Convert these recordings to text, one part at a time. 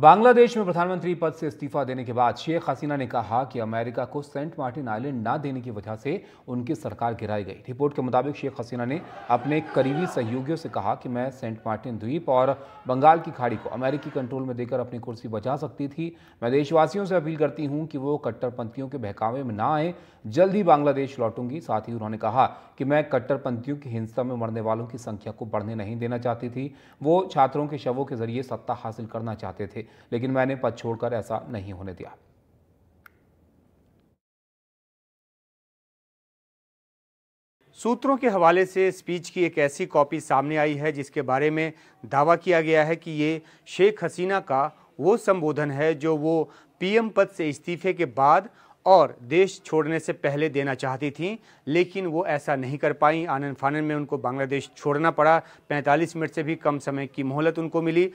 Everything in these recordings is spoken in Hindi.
बांग्लादेश में प्रधानमंत्री पद से इस्तीफा देने के बाद शेख हसीना ने कहा कि अमेरिका को सेंट मार्टिन आइलैंड ना देने की वजह से उनकी सरकार गिराई गई रिपोर्ट के मुताबिक शेख हसीना ने अपने करीबी सहयोगियों से कहा कि मैं सेंट मार्टिन द्वीप और बंगाल की खाड़ी को अमेरिकी कंट्रोल में देकर अपनी कुर्सी बचा सकती थी मैं देशवासियों से अपील करती हूँ कि वो कट्टरपंथियों के बहकावे में ना आए जल्द ही बांग्लादेश लौटूंगी साथ ही उन्होंने कहा कि मैं कट्टरपंथियों की हिंसा में मरने वालों की संख्या को बढ़ने नहीं देना चाहती थी वो छात्रों के शवों के जरिए सत्ता हासिल करना चाहते थे लेकिन मैंने पद छोड़कर ऐसा नहीं होने दिया सूत्रों के हवाले से स्पीच की एक ऐसी कॉपी सामने आई है जिसके बारे में दावा किया गया है कि ये शेख हसीना का वो संबोधन है जो वो पीएम पद से इस्तीफे के बाद और देश छोड़ने से पहले देना चाहती थीं लेकिन वो ऐसा नहीं कर पाई आनंद फानन में उनको बांग्लादेश छोड़ना पड़ा 45 मिनट से भी कम समय की मोहलत उनको मिली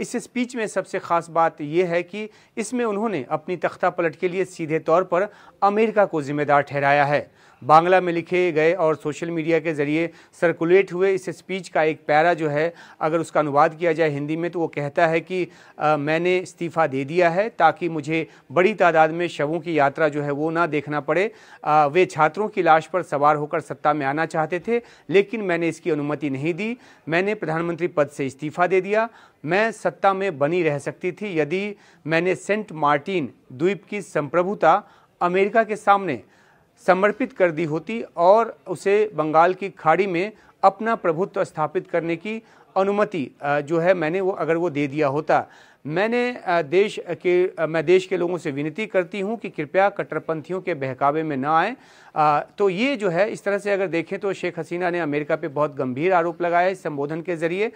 इस स्पीच में सबसे ख़ास बात यह है कि इसमें उन्होंने अपनी तख्ता पलट के लिए सीधे तौर पर अमेरिका को जिम्मेदार ठहराया है बांग्ला में लिखे गए और सोशल मीडिया के ज़रिए सर्कुलेट हुए इस स्पीच का एक पैरा जो है अगर उसका अनुवाद किया जाए हिंदी में तो वो कहता है कि आ, मैंने इस्तीफ़ा दे दिया है ताकि मुझे बड़ी तादाद में शवों की यात्रा जो है वो ना देखना पड़े आ, वे छात्रों की लाश पर सवार होकर सत्ता में आना चाहते थे लेकिन मैंने इसकी अनुमति नहीं दी मैंने प्रधानमंत्री पद से इस्तीफ़ा दे दिया मैं सत्ता में बनी रह सकती थी यदि मैंने सेंट मार्टिन द्वीप की संप्रभुता अमेरिका के सामने समर्पित कर दी होती और उसे बंगाल की खाड़ी में अपना प्रभुत्व स्थापित करने की अनुमति जो है मैंने वो अगर वो दे दिया होता मैंने देश के मैं देश के लोगों से विनती करती हूं कि कृपया कट्टरपंथियों के बहकावे में ना आए तो ये जो है इस तरह से अगर देखें तो शेख हसीना ने अमेरिका पे बहुत गंभीर आरोप लगाया इस संबोधन के जरिए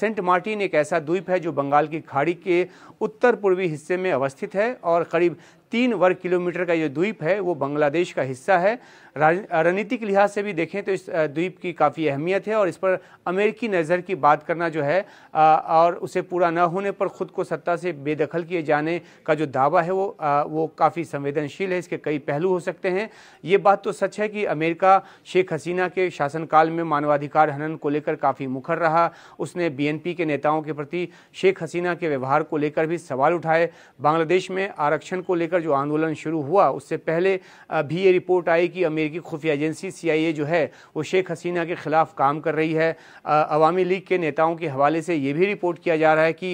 सेंट मार्टिन एक ऐसा द्वीप है जो बंगाल की खाड़ी के उत्तर पूर्वी हिस्से में अवस्थित है और करीब तीन वर्ग किलोमीटर का ये द्वीप है वो बांग्लादेश का हिस्सा है रणनीतिक लिहाज से भी देखें तो इस द्वीप की काफ़ी अहमियत है और इस पर अमेरिकी नज़र की बात करना जो है और उसे पूरा न होने पर खुद को को सत्ता से बेदखल किए जाने का जो दावा है वो आ, वो काफ़ी संवेदनशील है इसके कई पहलू हो सकते हैं ये बात तो सच है कि अमेरिका शेख हसीना के शासनकाल में मानवाधिकार हनन को लेकर काफ़ी मुखर रहा उसने बीएनपी के नेताओं के प्रति शेख हसीना के व्यवहार को लेकर भी सवाल उठाए बांग्लादेश में आरक्षण को लेकर जो आंदोलन शुरू हुआ उससे पहले भी ये रिपोर्ट आई कि अमेरिकी खुफिया एजेंसी सी जो है वो शेख हसीना के ख़िलाफ़ काम कर रही है अवामी लीग के नेताओं के हवाले से ये भी रिपोर्ट किया जा रहा है कि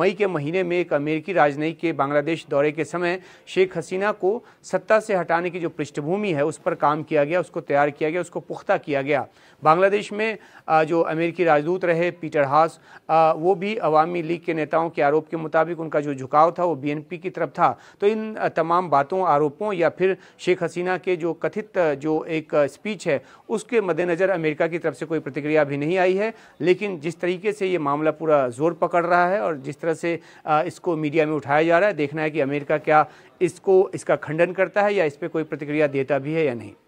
मई मई के महीने में एक अमेरिकी राजनयिक के बांग्लादेश दौरे के समय शेख हसीना को सत्ता से हटाने की जो पृष्ठभूमि है उस पर काम किया गया उसको तैयार किया गया उसको पुख्ता किया गया बांग्लादेश में जो अमेरिकी राजदूत रहे पीटर हास वो भी अवामी लीग के नेताओं के आरोप के मुताबिक उनका जो झुकाव था वो बी की तरफ था तो इन तमाम बातों आरोपों या फिर शेख हसीना के जो कथित जो एक स्पीच है उसके मद्देनज़र अमेरिका की तरफ से कोई प्रतिक्रिया भी नहीं आई है लेकिन जिस तरीके से ये मामला पूरा जोर पकड़ रहा है और जिस तरह तरह से इसको मीडिया में उठाया जा रहा है देखना है कि अमेरिका क्या इसको इसका खंडन करता है या इस पर कोई प्रतिक्रिया देता भी है या नहीं